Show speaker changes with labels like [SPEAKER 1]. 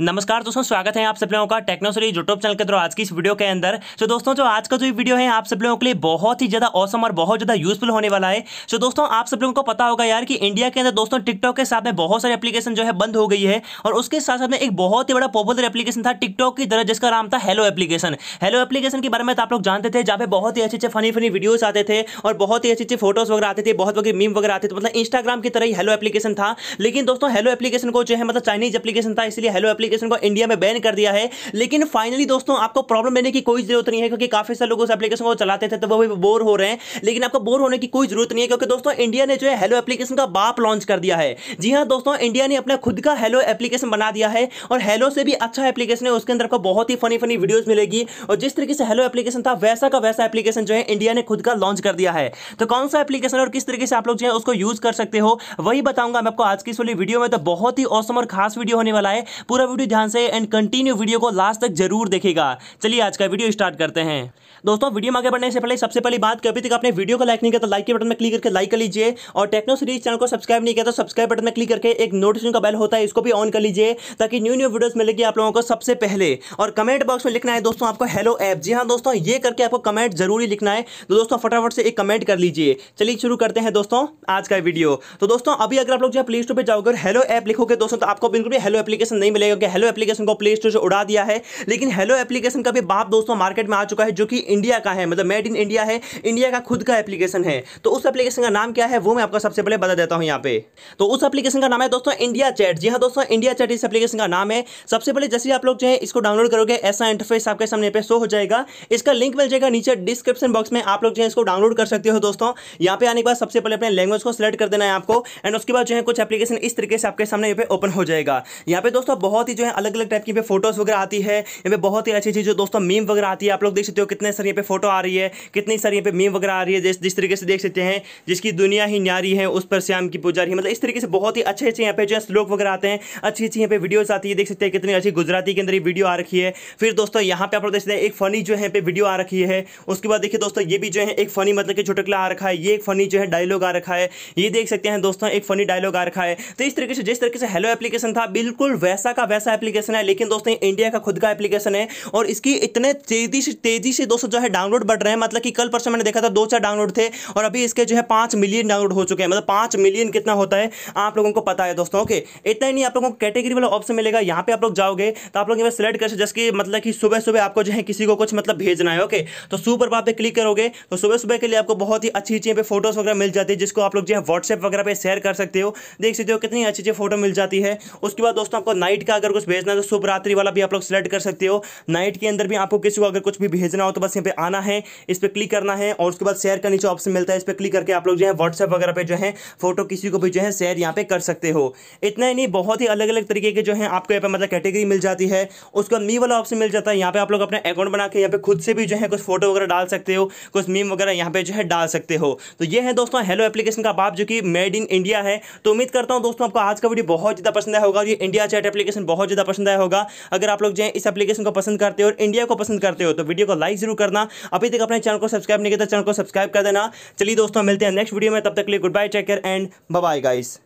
[SPEAKER 1] नमस्कार दोस्तों स्वागत है आप सब लोगों का टेक्नोसोली यूट्यूब चैनल के द्वारा आज की इस वीडियो के अंदर सो दोस्तों जो आज का जो वीडियो है आप सब लोगों के लिए बहुत ही ज्यादा औसम और बहुत ज्यादा यूजफुल होने वाला है सो दोस्तों आप सब लोगों को पता होगा यार कि इंडिया के अंदर दोस्तों टिकटॉक के साथ में बहुत सारी एप्लीकेशन जो है बंद हो गई है और उसके साथ साथ में एक बहुत ही बड़ा पॉपुलर एप्लीकेशन था टिकटॉक की तरह जिसका नाम था हेलो एप्लीकेशन हेलो एप्लीकेशन के बारे में तो आप लोग जानते थे जहाँ पे बहुत ही अच्छे अच्छे फनी फनी वीडियोज आते थे और बहुत ही अच्छे अच्छे फोटोज वगैरह आते थे बहुत वगैरह मीम वगैरह आते थे मतलब इंस्टाग्राम की तरह ही हेलो एप्लीकेशन था लेकिन दोस्तों हेलो एप्लीकेशन को जो है मतलब चाइनीज एप्लीकेशन था इसलिए हेलो एप्लीकेशन को इंडिया में बैन कर दिया है लेकिन फाइनली दोस्तों आपको प्रॉब्लम देने की कोई जरूरत नहीं है क्योंकि काफी सारे लोग उस एप्लीकेशन को चलाते थे तो वो भी बोर हो रहे हैं लेकिन आपको बोर होने की कोई जरूरत नहीं है क्योंकि दोस्तों इंडिया ने जो है हेलो एप्लीकेशन का बाप लॉन्च कर दिया है जी हाँ दोस्तों इंडिया ने अपना खुद का हेलो एप्लीकेशन बना दिया है और हेलो से भी अच्छा एप्लीकेशन है उसके अंदर आपको बहुत ही फनी फनी वीडियोज मिलेगी और जिस तरीके से हेलो एप्लीकेशन था वैसा का वैसा एप्लीकेशन जो है इंडिया ने खुद का लॉन्च कर दिया है तो कौन सा एप्लीकेशन और किस तरीके से आप लोग जो है उसको यूज कर सकते हो वही बताऊंगा मैं आपको आज की सोली वीडियो में तो बहुत ही औसम और खास वीडियो होने वाला है पूरा वीडियो ध्यान से एंड कंटिन्यू वीडियो को लास्ट तक जरूर देखेगा चलिए आज का वीडियो स्टार्ट करते हैं दोस्तों वीडियो में आगे बढ़ने से पहले सबसे पहली बात अभी तक आपने वीडियो को लाइक नहीं किया तो लाइक के बटन में क्लिक करके लाइक कर लीजिए और टेक्नो सीरीज चैनल को सब्सक्राइब नहीं किया तो सब्सक्राइब बटन में क्लिक करके एक नोटिफिकेशन का बेल होता है इसको भी ऑन कर लीजिए ताकि न्यू न्यू वीडियोस मिलेगी आप लोगों को सबसे पहले और कमेंट बॉक्स में लिखना है दोस्तों आपको हेलो ऐप जी हाँ दोस्तों ये करके आपको कमेंट जरूरी लिखना है तो दोस्तों फटाफट से एक कमेंट कर लीजिए चलिए शुरू करते हैं दोस्तों आज का वीडियो तो दोस्तों अभी अगर आप लोग जो है प्ले स्टोर पर जाओगे हेलो ऐप लिखोगे दोस्तों तो आपको बिल्कुल भी हेलो एप्लीकेशन नहीं मिलेगा क्योंकि हेलो एप्लीकेशन को प्ले स्टोर से उड़ा दिया है लेकिन हेलो एप्लीकेशन का भी बाप दोस्तों मार्केट में आ चुका है जो कि इंडिया का है मतलब मेड इन इंडिया है इंडिया का खुद का एप्लीकेशन है तो उस एप्लीकेशन का नाम क्या है वो मैं आपको सबसे पहले बता देता हूँ यहाँ पे तो उस एप्लीकेशन का नाम है दोस्तों इंडिया चैट जी हाँ दोस्तों इंडिया चैट इस एप्लीकेशन का नाम है सबसे पहले जैसे आप लोग जो है इसको डाउनलोड करोगे ऐसा इंटरफेस आपके सामने पे शो हो जाएगा इसका लिंक मिल जाएगा नीचे डिस्क्रिप्शन बॉक्स में आप लोग जो है इसको डाउनलोड कर सकते हो दोस्तों यहाँ पे आने के बाद सबसे पहले अपने लैंग्वेज को सिलेक्ट कर देना है आपको एंड उसके बाद जो है कुछ एप्लीकेशन इस तरीके से आपके सामने ओपन हो जाएगा यहाँ पे दोस्तों बहुत ही जो है अलग अलग टाइप की यहाँ पे फोटोज़ वगैरह आती है यहाँ पे बहुत ही अच्छी चीज जो दोस्तों मीम वगैरह आती है आप लोग देख सकते हो कितने सर यहाँ पे फोटो आ रही है कितनी सर यहाँ पे मीम वगैरह आ रही है जिस तरीके से देख सकते हैं जिसकी दुनिया ही न्यारी है उस पर श्याम की पूजा रही है मतलब इस तरीके से बहुत ही अच्छे अच्छे यहाँ पे जो है श्लोक वगैरह आते हैं अच्छी अच्छी यहाँ पे वीडियोज़ आती है देख सकते हैं कितनी अच्छी गुजराती के अंदर ये वीडियो आ रखी है फिर दोस्तों यहाँ पे आप लोग देख सकते हैं एक फनी जो है यहाँ पे वीडियो आ रखी है उसके बाद देखिए दोस्तों ये भी जो है एक फनी मतलब कि छोटकला आ रखा है ये एक फनी जो है डायलॉग आ रखा है ये देख सकते हैं दोस्तों एक फनी डायलॉग आ रखा है तो इस तरीके से जिस तरीके से हेलो एप्लीकेशन था बिल्कुल वैसा का वैसा ऐसा एप्लीकेशन है लेकिन दोस्तों इंडिया का खुद का एप्लीकेशन है और इसकी इतने तेजी से तेजी से दोस्तों जो है डाउनलोड बढ़ रहे हैं मतलब कि कल परसों मैंने देखा था दो चार डाउनलोड थे और अभी इसके जो है पांच मिलियन डाउनलोड हो चुके हैं मतलब पांच मिलियन कितना होता है आप लोगों को पता है दोस्तों ओके इतना ही नहीं आप लोगों को कैटेगरी वाला ऑप्शन मिलेगा यहाँ पे आप लोग जाओगे तो आप लोग यहाँ सेलेक्ट कर जैसे कि मतलब कि सुबह सुबह आपको जो है किसी को कुछ मतलब भेजना है ओके तो सुपर बात पर क्लिक करोगे तो सुबह सुबह के लिए आपको बहुत ही अच्छी अच्छी पे फोटोज वगैरह मिल जाती है जिसको आप लोग जो है व्हाट्सएप वगैरह पर शेयर कर सकते हो देख सकते हो कितनी अच्छी अच्छी फोटो मिल जाती है उसके बाद दोस्तों आपको नाइट का अगर अगर कुछ भेजना है तो शुभ रात्रि वाला भी आप लोग सिलेक्ट कर सकते हो नाइट के अंदर भी आपको किसी को अगर कुछ भी भेजना हो तो बस यहाँ पे आना है इस पर क्लिक करना है और उसके बाद शेयर का नीचे ऑप्शन मिलता है इस पर क्लिक करके आप लोग जो है व्हाट्सएप वगैरह पे जो है फोटो किसी को भी जो है शेयर यहाँ पे कर सकते हो इतना ही नहीं बहुत ही अलग अलग तरीके के जो है आपको यहाँ पे मतलब कैटेगरी मिल जाती है उसके बाद मी वाला ऑप्शन मिल जाता है यहाँ पे आप लोग अपने अकाउंट बना के यहाँ पे खुद से भी जो है कुछ फोटो वगैरह डाल सकते हो कुछ मीम वगैरह यहाँ पे जो है डाल सकते हो तो ये है दोस्तों हेलो एप्लीकेशन का बाप जो कि मेड इन इंडिया है तो उम्मीद करता हूँ दोस्तों आपको आज का वीडियो बहुत ज़्यादा पसंद आया होगा ये इंडिया चैट एप्लीकेशन बहुत बहुत ज़्यादा पसंद आया होगा अगर आप लोग जो है इस एप्लीकेशन को पसंद करते हो और इंडिया को पसंद करते हो तो वीडियो को लाइक जरूर करना अभी तक अपने चैनल को सब्सक्राइब नहीं किया तो चैनल को सब्सक्राइब कर देना चलिए दोस्तों मिलते हैं नेक्स्ट वीडियो में तब तक लिए good bye check and bye guys